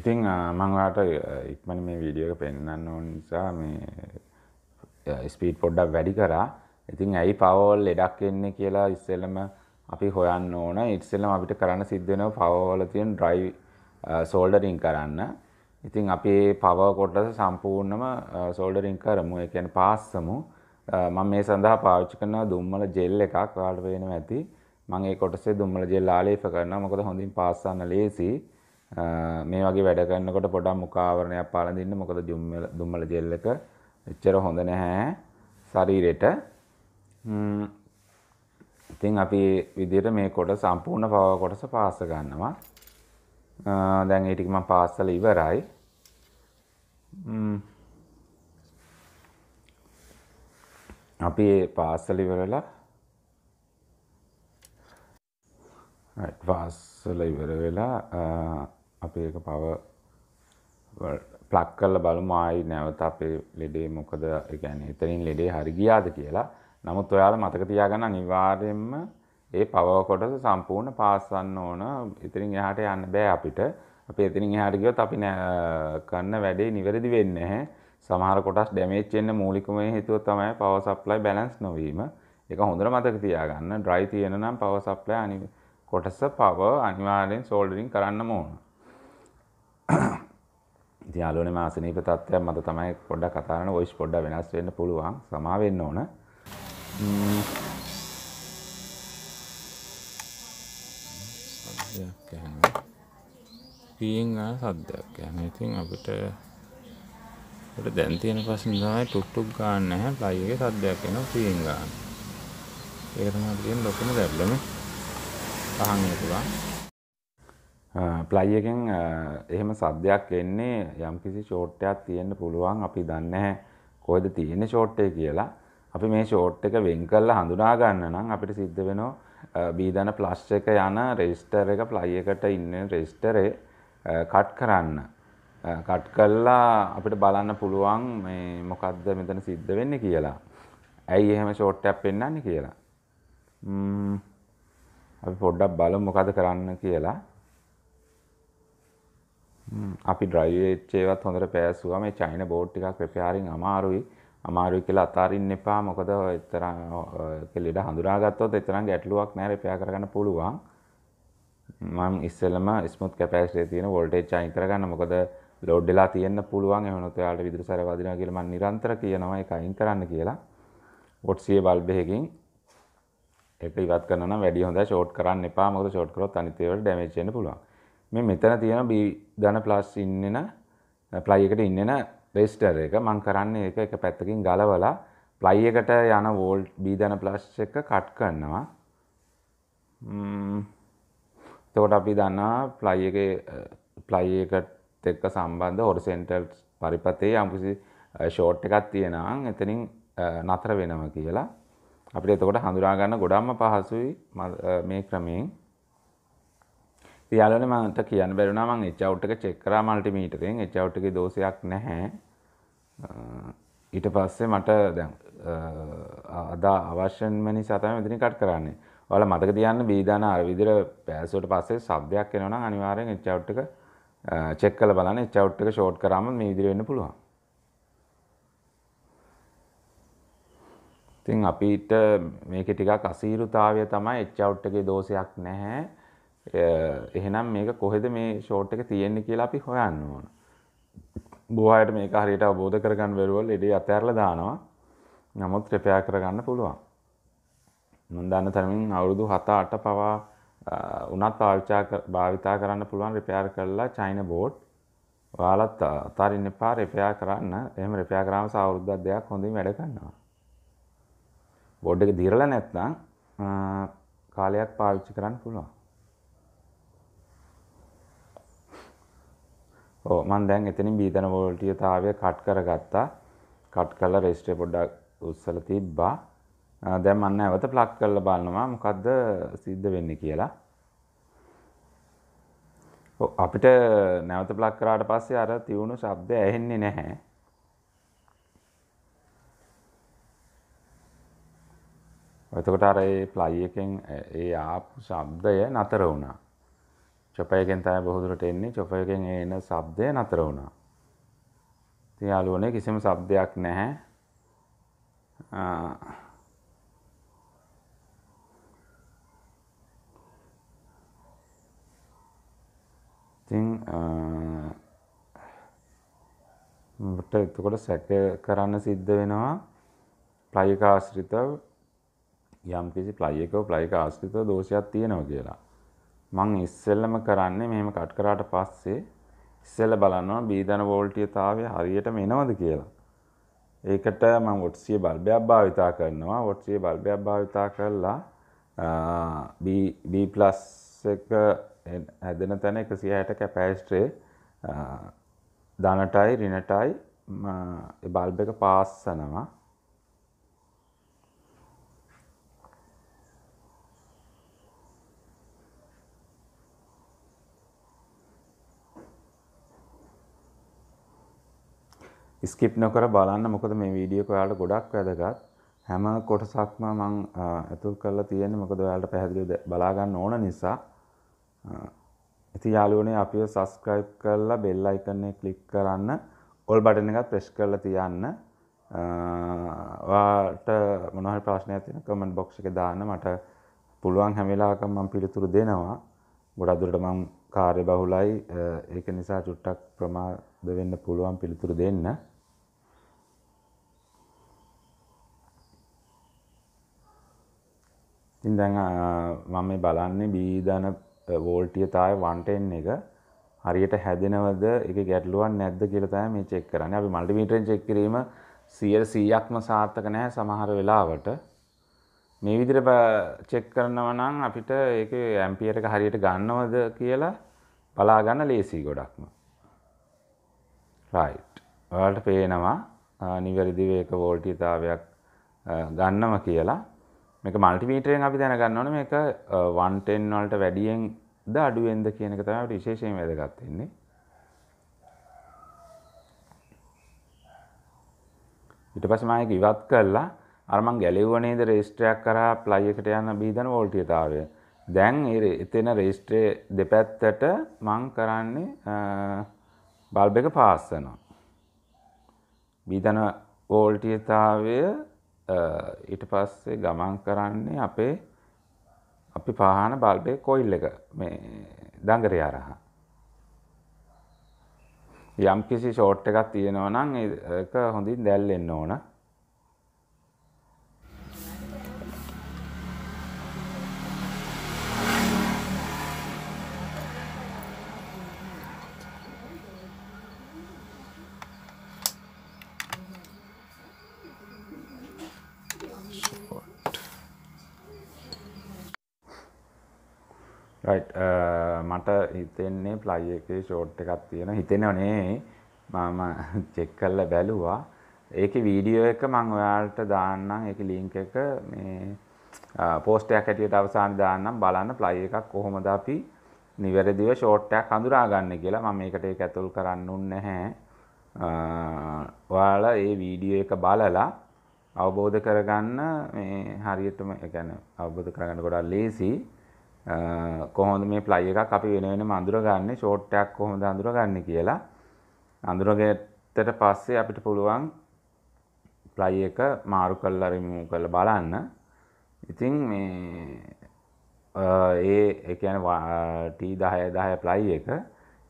ඉතිං මංවාට ඉක්මන මේ වීඩියක පෙන්න්න ඕ නිසා මේ ස්පීට් පොඩ්ඩක් වැඩි කරා ඉතිං ඇයි පවෝල් එඩක් එන්නේ කියලා ඉස්සෙල්ලම අපි හොයන්න ඕන ඉත්සෙල්ලම අපිට කරන්න සිද්ධනව පවෝල තියෙන් ඩ්‍රයි සෝල්ඩරින් කරන්න ඉතිං අපේ පවකොට්ටස සම්පූර්ණම සෝල්ඩරින් කරමු එකන් පාස්සමු මම මේ සඳහා පාවිච්චි කරන දුම්මල ජෙල් එකක් වාඩ වෙනවා ඇති මගේ කොටසේ දුම්මල ජෙල් ආලේප කරන මොකද හොඳින් පාස්සන්න ලේසිී මේ වගේ වැඩ කරනකොට පොඩක් මුඛාවරණයක් පාලඳින්න මොකද දුම්මල දුම්මල ජෙල් එක එච්චර හොඳ නැහැ ශරීරෙට. ඉතින් අපි විදිහට මේ කොට සම්පූර්ණ පව කොටස පාස් ගන්නවා. දැන් ඒ ටික මම පාස්සල ඉවරයි. අපි ඒ පාස්සල ඉවරලා පාස්සල ඉවර වෙලා අපි ඒක පව ප්ලක් කරලා බලමු ආයි නැවත අපේ ලෙඩේ මොකද ඒ කියන්නේ එතනින් ලෙඩේ හරි ගියාද කියලා. නමුත් ඔයාලා මතක තියාගන්න අනිවාර්යයෙන්ම ඒ පවර් කොටස සම්පූර්ණ පාස්සන්න ඕන. එතනින් එහාට යන්න බෑ අපිට. අපි එතනින් එහාට ගියොත් අපි කරන වැඩේ නිවැරදි වෙන්නේ නැහැ. සමහර කොටස් ඩැමේජ් වෙන්න මූලිකම හේතුව තමයි පවර් සප්ලයි බැලන්ස් නොවීම. ඒක හොඳට මතක තියාගන්න. ඩ්‍රයි තියෙන නම් පවර් සප්ලයි අනිවාර්යයෙන් කොටස පවර් අනිවාර්යෙන් සෝල්ඩරින් කරන්නම ඕන. ඉතින් අලෝනේ මා සනීප තත්ත්වයක් මත තමයි පොඩ්ඩක් කතා කරන වොයිස් පොඩ්ඩක් වෙනස් වෙන්න පුළුවන් සමා වෙන්න ඕන සද්දයක් යනවා පීයෙන් ආ සද්දයක් යනවා ඉතින් අපිට අපිට දැන් තියෙන ප්‍රශ්න තමයි ටුක් ටුක් ගන්න නැහැ ප්ලයි එකේ සද්දයක් එනවා පීයෙන් ගන්න ඒක තමයි තියෙන ලොකුම ගැටලුව පහන් වෙනවා ප්ලයියකෙන් එහෙම සද්‍යයක් එන්නේ යම්කිසි ෂෝට්ටයක් තියෙන්න්න පුළුවන් අපි දන්න කොයිද තියෙන ෂෝට්ටය කියලා අපි මේ ෂෝට් එක වෙන් කල්ලා හඳුනා ගන්න නම් අපිට සිද්ධ වෙනවා බීදන ප්ලස්් එක යන රෙස්ටර් එක ප්ලයි එකට ඉන්න රෙස්ටරේ කට් කරන්න කට් කල්ලා අපිට බලන්න පුළුවන් මේ මොකක්ද මෙතන සිද්ධ වෙන්න කියලා ඇයි එහෙම ෂෝට්ටයක් පෙන්න්නන්නේ කියලා අපි පොඩ්ඩක් බල මොකද කරන්න කියලා අපි ඩ්‍රයිවෙච් ඒවත් හොඳට පෑසුවා මේ චයින බෝඩ් ටිකක් ප්‍රපයාරින් අමාරුයි අමාරුයි කියලා අතාරින්න එපා මොකද එතර ලෙඩ හඳුනාගත්තොත් එතරම් ගැටලුවක් නෑ රෙපයා කරගන්න පුළුවන් මම ඉස්සෙල්ලම ස්මුත් කැපෑසිටි තියෙන වෝල්ටේජ් අයින් කරගන්න මොකද ලෝඩ් වෙලා තියෙන්න පුළුවන් එහෙම නැත්නම් ඔයාලට විදුලි සැර වදිනවා කියලා මම නිරන්තර කියනවා ඒක අයින් කරන්න කියලා වොට්සියේ බල්බ් එකකින් ඒක ඉවත් කරනවා නම් වැඩි හොඳයි ෂෝට් කරන්න එපා මොකද ෂෝට් කරොත් අනිත් ඒවා ඩැමේජ් වෙන්න පුළුවන් මේ මෙතන තියෙන B ධන ප්ලස් ඉන්නෙන ප්ලයි එකට ඉන්නෙන රෙසිස්ටර් එක මම කරන්නේ ඒක එක පැත්තකින් ගලවලා ප්ලයි එකට යන වෝල්ට් B ධන ප්ලස් එක කට් කරනවා. එතකොට අපි දන්නවා ප්ලයි එකේ ප්ලයි එකට එක්ක සම්බන්ධ හොරිසොන්ටල් පරිපථයේ යම්කිසි ෂෝට් එකක් තියෙනවා නම් එතනින් නතර වෙනවා කියලා. අපිට එතකොට හඳුනා ගන්න ගොඩක්ම පහසුයි මේ ක්‍රමයෙන්. යාලන මට කියන්න බැරුණා මං එච්චවුට්ක චෙක්කරා මල්ටිමීටරෙන් එච්චවුට්ගේ දෝෂයක් නැහැ ඊට පස්සේ මට දැන් අදා අවශ්‍යන්මනි සතම මෙතනි කට් කරන්නේ ඔයාලා මතක තියන්න බීදාන අර විදිහට පෑසුවට පස්සේ શબ્දයක් එනවනම් අනිවාර්යෙන් එච්චවුට්ක චෙක් කරලා බලන්න එච්චවුට්ක ෂෝට් කරාම මේ විදිහට වෙන්න පුළුවන් ඉතින් අපිට මේකේ ටිකක් අසීරුතාවය තමයි එච්චවුට්කේ දෝෂයක් නැහැ එහෙනම් මේක කොහෙද මේ ෂෝට් එක තියෙන්නේ කියලා අපි හොයන්න ඕන. බොහෝයට මේක හරියට අවබෝධ කරගන්න බැරුවල් ඉඩේ අතහැරලා දානවා. නමුත් රිපෙයාර් කරගන්න පුළුවන්. මම දන්න තරමින් අවුරුදු 7-8 පවා උනත් පාවිච්චා භාවිතා කරන්න පුළුවන් රිපෙයාර් කරලා චයිනා බෝඩ්. ඔයාලත් අතාරින්න එපා රිපෙයාර් කරන්න. එහෙම රිපෙයාර් කරාම සාවුරුද්දක් දෙයක් හොඳින් වැඩ කරනවා. බෝඩ් එක දිරලා නැත්නම් කාලයක් පාවිච්චි කරන්න පුළුවන්. ඕ මන් දැන් එතනින් බීතන වෝල්ටියතාවය කට් කරගත්තා කට් කරලා රෙස්ටේ පොඩ්ඩක් උස්සල තිබ්බා දැන් මන්න ඇවත ප්ලග් කරලා බලනවා මොකද්ද සිද්ධ වෙන්නේ කියලා අපිට නැවත ප්ලග් කරාට පස්සේ අර තියුණු ශබ්ද ඇහෙන්නේ නැහැ එතකොට අර ඒ ප්ලයි එකෙන් ඒ ආපු ශබ්දය නතර වුණා චොප එකෙන් තමයි බොහෝදුරට එන්නේ. චොප එකෙන් එන ශබ්දය නතර වුණා. ඉතින් යාළුවනේ කිසිම ශබ්දයක් නැහැ. ඉතින් මට එතකොට සැක කරන්න සිද්ධ වෙනවා ප්ලයික ආශ්‍රිතව යම්කිසි ප්ලයිකව ප්ලයික ආශ්‍රිතව දෝෂයක් තියෙනවා කියලා. මං ඉස්සෙල්ලම කරන්නේ මෙහෙම කට් කරාට පස්සේ ඉස්සෙල්ල බලනවා බීදන වෝල්ටීයතාවය හරියටම එනවද කියලා. ඒකට මම වොට්සිය බල්බයක් භාවිතා කරනවා. වොට්සිය බල්බයක් භාවිතා කරලා B+ එක හැදෙන තැන 160 කැපැසිටරේ ධනටයි ඍණටයි ඒ බල්බ් එක පාස් කරනවා. ස්කිප් නොකර බලන්න මොකද මේ වීඩියෝ එක ඔයාලට ගොඩක් වැදගත්. හැම කොටසක්ම මම ඇතුල් කරලා තියෙන්නේ මොකද ඔයාලට පැහැදිලිව බලා ගන්න ඕන නිසා. ඉතින් යාළුවනේ අපිව subscribe කරලා bell icon එක click කරන්න, all button එකත් press කරලා තියන්න. ඔයාලට මොනවා හරි ප්‍රශ්නයක් තියෙන comment box එකේ දාන්න මට පුළුවන් හැම වෙලාවකම මම පිළිතුරු දෙනවා. ගොඩක් දුරට මම කාර්ය බහුලයි ඒක නිසා චුට්ටක් ප්‍රමාද වෙන්න පුළුවන් පිළිතුරු දෙන්න. ඉතින් දැන් මම මේ බලන්නේ B ධන වෝල්ටියතාවය 110 එක හරියට හැදෙනවද ඒක ගැටලුවක් නැද්ද කියලා තමයි මේ චෙක් කරන්නේ. අපි මල්ටිමීටරෙන් චෙක් කිරීම 100%ක්ම සාර්ථක නැහැ සමහර වෙලාවට. මේ විදිහට චෙක් කරනවා නම් අපිට ඒකේ ඇම්පියර් එක හරියට ගන්නවද කියලා බලා ගන්න ලේසි ගොඩක්ම. right. ඔයාලට පේනවා නිවැරදිව ඒක වෝල්ටියතාවයක් ගන්නම කියලා. මේක මල්ටිවීටරෙන් අපි දැනගන්න ඕනේ මේක 110 වලට වැඩියෙන් ද අඩුවෙන්ද කියන එක තමයි විශේෂයෙන් වැදගත් වෙන්නේ. ඊට පස්සේ මම ඒක ඉවත් කළා. අර මං ගැලෙව්ව නේද රෙජිස්ටරයක් කරා ප්ලයි එකට යන බීදන වෝල්ටීයතාවය. දැන් ඒ එතන රෙජිස්ටරේ දෙපැත්තට මං කරන්නේ බල්බ් එක පාස් කරනවා. බීදන වෝල්ටීයතාවය ඊට පස්සේ ගමන් කරන්නේ අපේ අපි පාහන බල්බය කොයිල් එක මේ දඟරය අරහා. යම් කිසි ෂෝට් එකක් තියෙනවනම් එක හොඳින් දැල්ලෙන්න ඕන Uh, මට හිතෙන්නේ ප්ලයි එකේ ෂෝට් එකක් තියෙන හිතෙනව නේ මම චෙක් කරලා බැලුවා ඒකේ වීඩියෝ එක මම ඔයාලට දාන්නම් ඒකේ ලින්ක් එක මේ පෝස්ට් uh, එකක් හැටියට අවසාන දාන්නම් බලන්න ප්ලයි එකක් කොහොමද අපි නිවැරදිව ෂෝට් එකක් හඳුනා ගන්න කියලා මම මේකට ඒක ඇතුල් කරන්නුන් නැහැ uh, ඔයාලා ඒ වීඩියෝ එක බලලා අවබෝධ කරගන්න මේ හරියටම ඒ කියන්නේ අවබෝධ කරගන්න ගොඩාක් ලේසියි කොහොමද මේ ප්ලයි එකක් අපි වෙන වෙනම අඳුරගන්නේ ෂෝට් එකක් කොහොමද අඳුරගන්නේ කියලා අඳුරගත්තට පස්සේ අපිට පුළුවන් ප්ලයි එක මාරු කරලා රිමූව් කරලා බලන්න. ඉතින් මේ ඒ ඒ කියන්නේ T10 10 ප්ලයි එක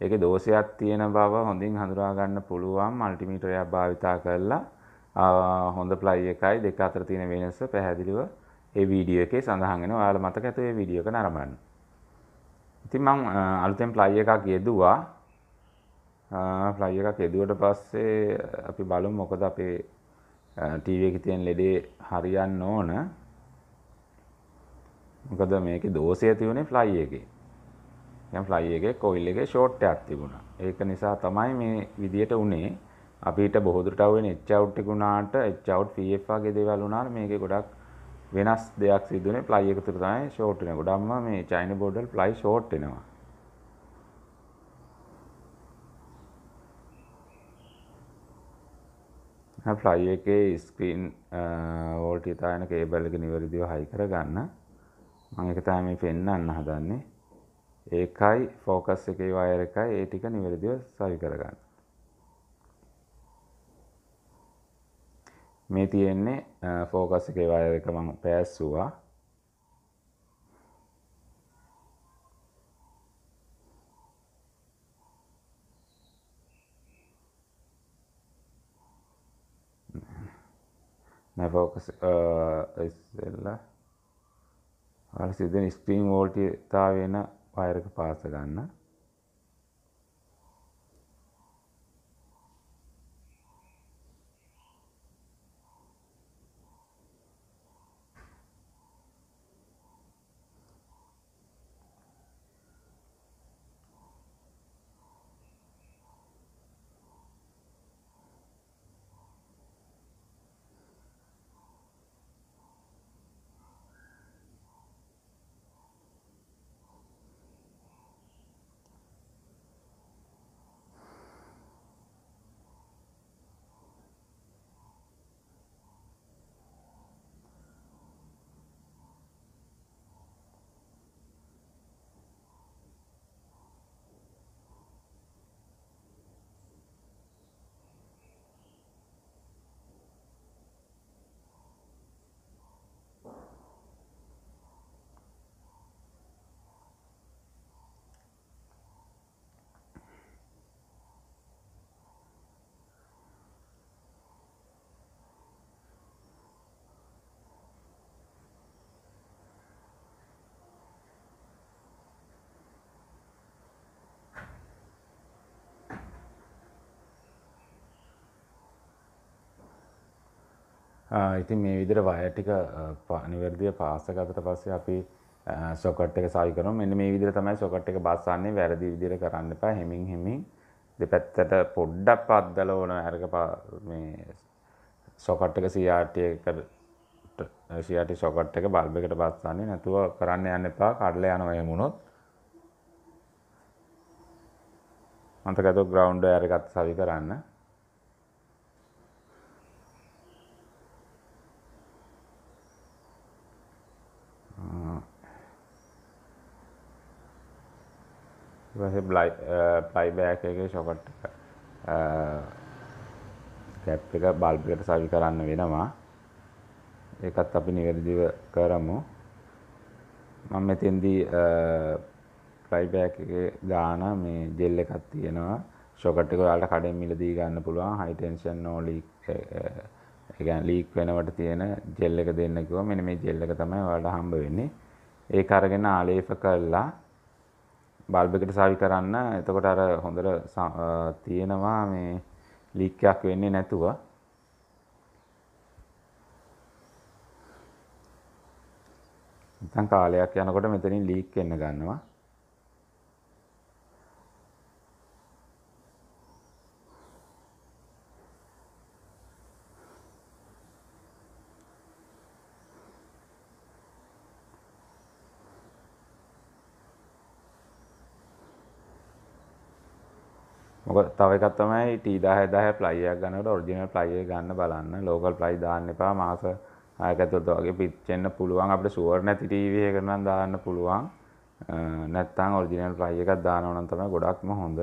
ඒකේ දෝෂයක් තියෙන බව හොඳින් හඳුනා ගන්න පුළුවන් මල්ටිමීටරයක් භාවිතා කරලා හොඳ ප්ලයි එකයි දෙක අතර තියෙන වෙනස පැහැදිලිව ඒ වීඩියෝ එකේ සඳහන් වෙනවා. ඔයාලා මතක ඇතුව ඒ වීඩියෝ එක නරඹන්න. ඉතින් මම අලුතෙන් ප්ලයි එකක් යෙදුවා. ප්ලයි එකක් යෙදුවට පස්සේ අපි බලමු මොකද අපේ ටීවී එකේ තියෙන ලෙඩේ හරියන්න ඕන. මොකද මේකේ දෝෂය තියුනේ ෆ්ලයි එකේ. දැන් ෆ්ලයි එකේ කොයිල් එකේ ෂෝට් එකක් තිබුණා. ඒක නිසා තමයි මේ විදියට උනේ. අපිට බොහෝ දුරට අවු වෙන එච් අවුට් එක උනාට එච් අවුට් PF වගේ දේවල් උනාට මේකේ ගොඩක් වෙනස් දෙයක් සිද්ධ වෙන්නේ ප්ලයි එක තුර තමයි ෂෝට් වෙන්නේ. ගොඩක්ම මේ චයිනා බෝඩල් ප්ලයි ෂෝට් වෙනවා. හා ප්ලයි එකේ ස්ක්‍රීන් වෝල්ට් දාන කේබල් එක නිවැරදිව හයි කරගන්න. මම ඒක තමයි මේ පෙන්වන්න හදන්නේ. ඒකයි ෆෝකස් එකේ වයර් එකයි ඒ ටික නිවැරදිව සවි කරගන්න. මේ තියෙන්නේ ෆෝකස් එකේ වයර් එක මම පෑස්සුවා නෑ ෆෝකස් ඉස්සෙල්ලා ඔයාලා සිදෙන ස්ක්‍රීන් වෝල්ටි තාවේන වයර් එක පාස ගන්න ඉතින් මේ විදිහට වයර් ටික අනිවාර්යව පාස් එකකට පස්සේ අපි සොකට් එක සවි කරමු. මෙන්න මේ විදිහට තමයි සොකට් එක බස්සන්නේ වැරදි විදිහට කරන්න එපා. හෙමින් හෙමින් දෙපැත්තට පොඩ්ඩක් පද්දලා ඕන අරක මේ සොකට් එක CRT එකට CRT සොකට් එක බල්බ් එකට බස්සන්නේ නැතුව කරන්න යන්න එපා. කඩලා යනවා එහෙම වුණොත්. අන්තගතව ග්‍රවුන්ඩ් වයර් එකත් සවි කරන්න. පසේ ප්ලයිබෑක එක ෂොකට් කැප් එක බල්පලට සවි කරන්න වෙනවා ඒකත් අපි නිවැරදිව කරමු මම මෙතෙන්දී ප්ලයිබෑක් එක ගාන මේ ජෙල් එකක් තියෙනවා ෂොකට් එක ඔයාලට කඩෙන් මිලදී ගන්න පුළුවන් හයි ටෙන්ෂන් නෝ ලීක් ඒ ලීක් වෙනවට තියෙන ජෙල් එක දෙන්න කිව්වා මෙන්න මේ ජෙල් එක තමයි ඔයාලට හම්බ වෙන්නේ ඒක අරගෙන ආලේප කරලා බල්බකට සවි කරන්න එතකොට අර හොඳට තියෙනවා මේ ලීක්කයක් වෙන්නේ නැතුව ඉතින් කාලයක් යනකොට මෙතනින් ලීක් වෙන්න ගන්නවා මොක තව එකක් තමයි ටීදාහ දාහ ප්ලයියක් ගන්නට ඔරිජිනල් ප්ලයිය ගන්න බලන්න ලෝකල් ප්ලයි දාන්න එපා මාස ආයකතොත් වගේ පිච්චෙන්න්න පුළුවන් අපට සුවර් නැති ටීවී එකනම් දාන්න පුළුවන් නැත්තං ඔරිජිනල් ප්ලයි එකක් දානවනම් තමයි ගොඩක්ම හොඳ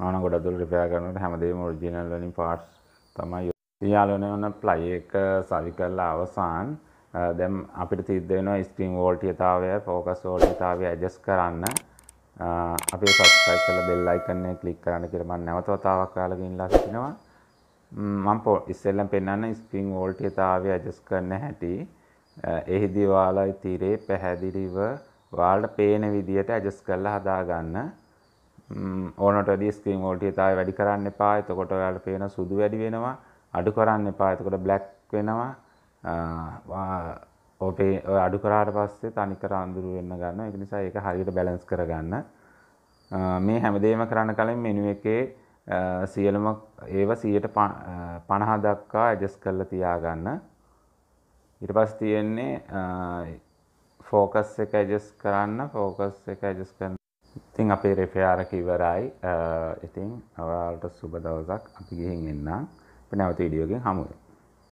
මන ගොඩදුල් රිපයා කරනට හැමදේම ඔරිජිනල් වලින් පාට්ස් තමයි යාලුවනේ ඔන්න ප්ලයි එක සවි කරලා අවසන් දැන් අපිට තියද්ද වෙනවා ස්ක්‍රීන් වෝල්ටීයතාවය ફોකස් වෝල්ටීයතාවය ඇඩ්ජස්ට් කරන්න අපි සබ්ස්ක්‍රයිබ් කරලා බෙල් අයිකන් එක ක්ලික් කරන්න කියලා මම නැවත වතාවක් කාලා ගින්නලා සිටිනවා මම ඉස්සෙල්ලම පෙන්වන්න ස්ක්‍රීන් වෝල්ටීයතාවය ඇඩ්ජස්ට් කරන්න හැටි එහිදී ඔයාලා තීරේ පැහැදිලිව ඔයාලට පේන විදියට ඇඩ්ජස්ට් කරලා හදාගන්න ඕනට වැඩි ස්ක්‍රීන් වෝල්ටීයතාවය වැඩි කරන්න එපා එතකොට ඔයාලට පේන සුදු වැඩි වෙනවා අඩු කරන්න එපා. එතකොට බ්ලැක් වෙනවා. ඔබේ ඔය අඩු කරාට පස්සේ තනිකර අඳුරු වෙන්න ගන්නවා. ඒක නිසා ඒක හරියට බැලන්ස් කරගන්න. මේ හැමදේම කරන්න කලින් මෙනු එකේ සියලුම ඒව 150 දක්වා ඇඩ්ජස්ට් කරලා තියාගන්න. ඊට පස්සේ තියෙන්නේ ෆෝකස් එක ඇඩ්ජස්ට් කරන්න ෆෝකස් එක ඇඩ්ජස්ට් කරන්න. ඉතින් අපේ රෙෆයාර කිවරයි. ඉතින් ඔයාලට සුබ දවසක්. අපි ගිහින් එන්නම්. bên nào tùy điều kiến không rồi